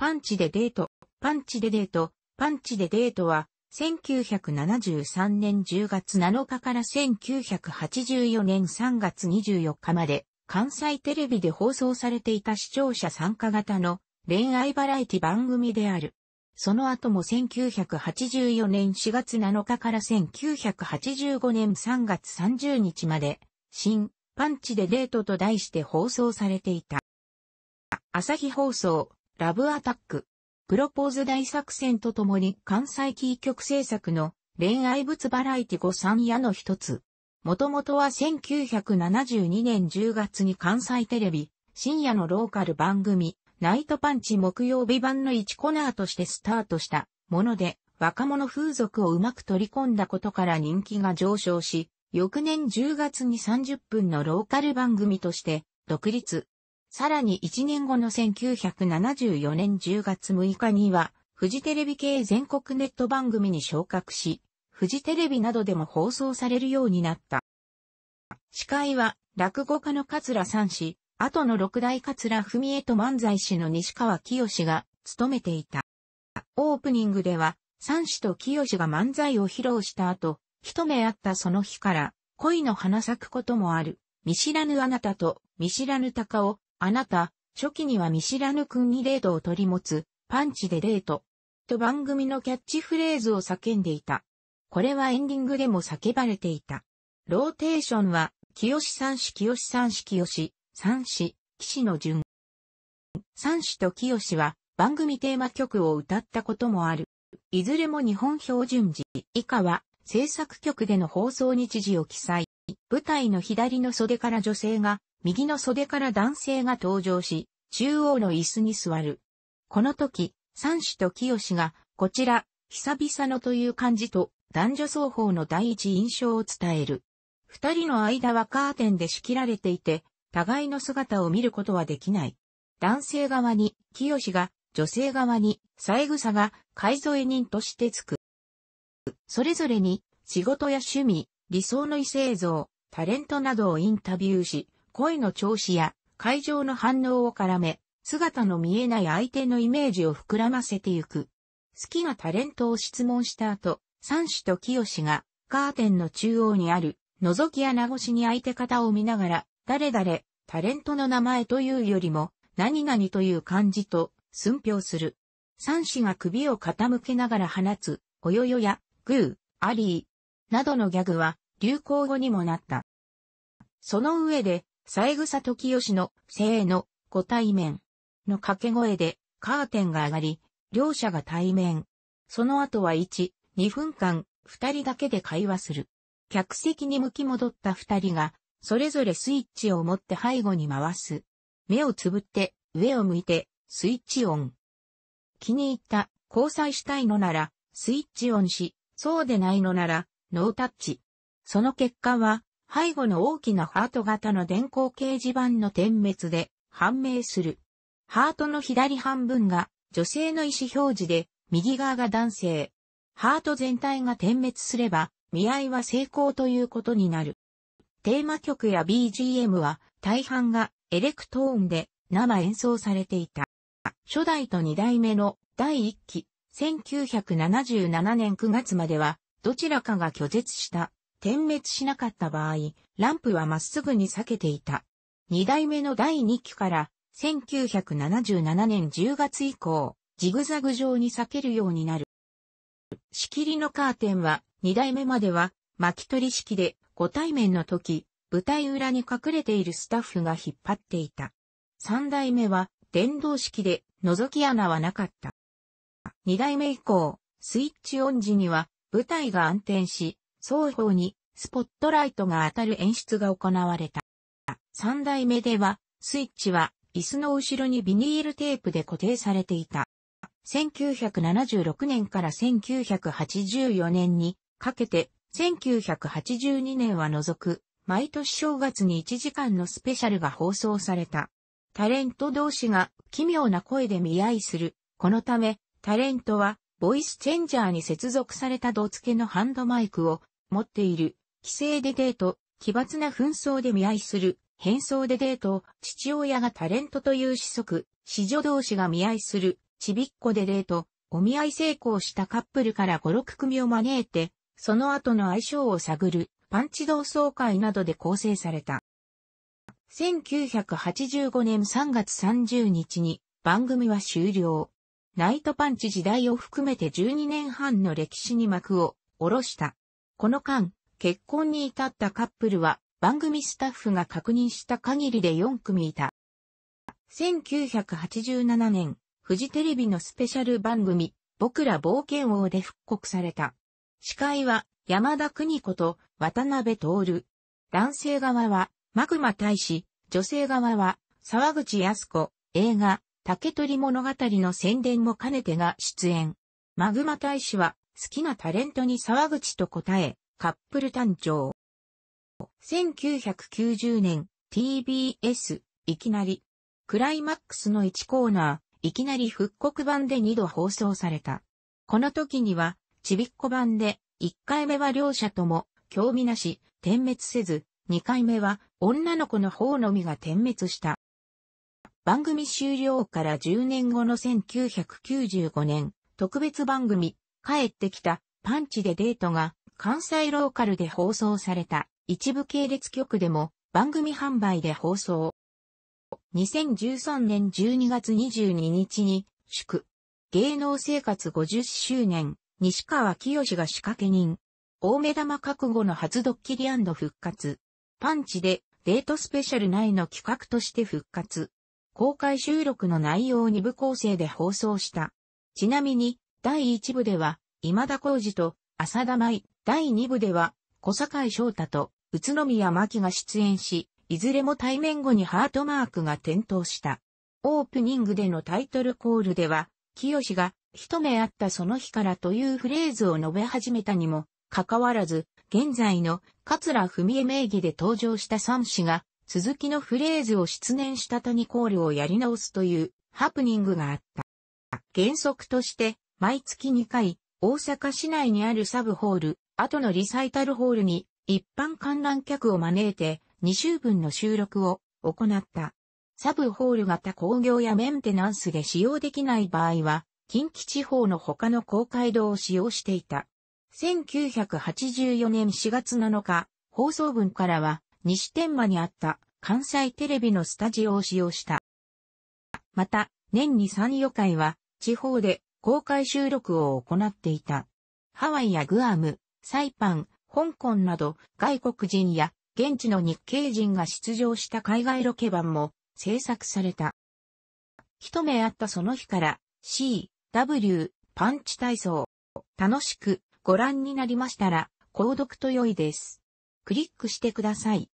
パンチでデート、パンチでデート、パンチでデートは、1973年10月7日から1984年3月24日まで、関西テレビで放送されていた視聴者参加型の恋愛バラエティ番組である。その後も1984年4月7日から1985年3月30日まで、新、パンチでデートと題して放送されていた。朝日放送、ラブアタック、プロポーズ大作戦とともに関西キー局制作の恋愛物バラエティ5三夜の一つ。もともとは1972年10月に関西テレビ、深夜のローカル番組、ナイトパンチ木曜日版の1コナーとしてスタートしたもので、若者風俗をうまく取り込んだことから人気が上昇し、翌年10月に30分のローカル番組として、独立、さらに1年後の1974年10月6日には、フジテレビ系全国ネット番組に昇格し、フジテレビなどでも放送されるようになった。司会は、落語家の桂三氏、後の六代桂文江と漫才師の西川清が務めていた。オープニングでは、三氏と清が漫才を披露した後、一目会ったその日から、恋の花咲くこともある、見知らぬあなたと見知らぬ鷹をあなた、初期には見知らぬ君にデートを取り持つ、パンチでデート。と番組のキャッチフレーズを叫んでいた。これはエンディングでも叫ばれていた。ローテーションは、清三氏、清三氏、清三氏、騎の順。三氏と清は番組テーマ曲を歌ったこともある。いずれも日本標準時以下は制作局での放送日時を記載。舞台の左の袖から女性が右の袖から男性が登場し、中央の椅子に座る。この時、三子と清が、こちら、久々のという漢字と、男女双方の第一印象を伝える。二人の間はカーテンで仕切られていて、互いの姿を見ることはできない。男性側に、清が、女性側に、三枝が、海添え人としてつく。それぞれに、仕事や趣味、理想の異性像、タレントなどをインタビューし、声の調子や会場の反応を絡め、姿の見えない相手のイメージを膨らませてゆく。好きなタレントを質問した後、三種と清がカーテンの中央にある覗き穴越しに相手方を見ながら、誰々、タレントの名前というよりも、何々という感じと寸評する。三氏が首を傾けながら放つ、およよや、グー、アリー、などのギャグは流行語にもなった。その上で、三枝時義の、ーの、ご対面の掛け声で、カーテンが上がり、両者が対面。その後は1、2分間、二人だけで会話する。客席に向き戻った二人が、それぞれスイッチを持って背後に回す。目をつぶって、上を向いて、スイッチオン。気に入った、交際したいのなら、スイッチオンし、そうでないのなら、ノータッチ。その結果は、背後の大きなハート型の電光掲示板の点滅で判明する。ハートの左半分が女性の意思表示で、右側が男性。ハート全体が点滅すれば、見合いは成功ということになる。テーマ曲や BGM は大半がエレクトーンで生演奏されていた。初代と二代目の第一期1977年9月まではどちらかが拒絶した点滅しなかった場合、ランプはまっすぐに避けていた。二代目の第二期から1977年10月以降、ジグザグ状に避けるようになる。仕切りのカーテンは二代目までは巻き取り式でご対面の時、舞台裏に隠れているスタッフが引っ張っていた。三代目は電動式で覗き穴はなかった。二代目以降、スイッチオン時には舞台が暗転し、双方にスポットライトが当たる演出が行われた。三代目では、スイッチは椅子の後ろにビニールテープで固定されていた。1976年から1984年にかけて、1982年は除く、毎年正月に1時間のスペシャルが放送された。タレント同士が奇妙な声で見合いする。このため、タレントは、ボイスチェンジャーに接続された胴付けのハンドマイクを持っている、規制でデート、奇抜な紛争で見合いする、変装でデート、父親がタレントという子息、子女同士が見合いする、ちびっこでデート、お見合い成功したカップルから5、6組を招いて、その後の相性を探る、パンチ同窓会などで構成された。1985年3月30日に番組は終了。ナイトパンチ時代を含めて12年半の歴史に幕を下ろした。この間、結婚に至ったカップルは番組スタッフが確認した限りで4組いた。1987年、フジテレビのスペシャル番組、僕ら冒険王で復刻された。司会は山田邦子と渡辺徹。男性側はマグマ大使、女性側は沢口康子、映画、竹取物語の宣伝も兼ねてが出演。マグマ大使は好きなタレントに沢口と答え、カップル誕生。1990年、TBS、いきなり。クライマックスの1コーナー、いきなり復刻版で2度放送された。この時には、ちびっこ版で、1回目は両者とも、興味なし、点滅せず、2回目は、女の子の方のみが点滅した。番組終了から10年後の1995年、特別番組、帰ってきた、パンチでデートが、関西ローカルで放送された、一部系列局でも、番組販売で放送。2013年12月22日に、祝、芸能生活50周年、西川清が仕掛け人。大目玉覚悟の初ドッキリ復活。パンチでデートスペシャル内の企画として復活。公開収録の内容を二部構成で放送した。ちなみに、第1部では、今田耕司と浅田舞、第2部では、小坂翔太と宇都宮真希が出演し、いずれも対面後にハートマークが点灯した。オープニングでのタイトルコールでは、清が一目あったその日からというフレーズを述べ始めたにも、かかわらず、現在の桂文江名義で登場した三氏が、続きのフレーズを失念した谷コールをやり直すというハプニングがあった。原則として、毎月2回、大阪市内にあるサブホール、後のリサイタルホールに一般観覧客を招いて2週分の収録を行った。サブホール型工業やメンテナンスで使用できない場合は、近畿地方の他の公会堂を使用していた。1984年4月7日、放送分からは、西天間にあった関西テレビのスタジオを使用した。また、年に3、4回は、地方で公開収録を行っていた。ハワイやグアム、サイパン、香港など外国人や現地の日系人が出場した海外ロケ版も制作された。一目あったその日から C、W、パンチ体操。楽しくご覧になりましたら、購読と良いです。クリックしてください。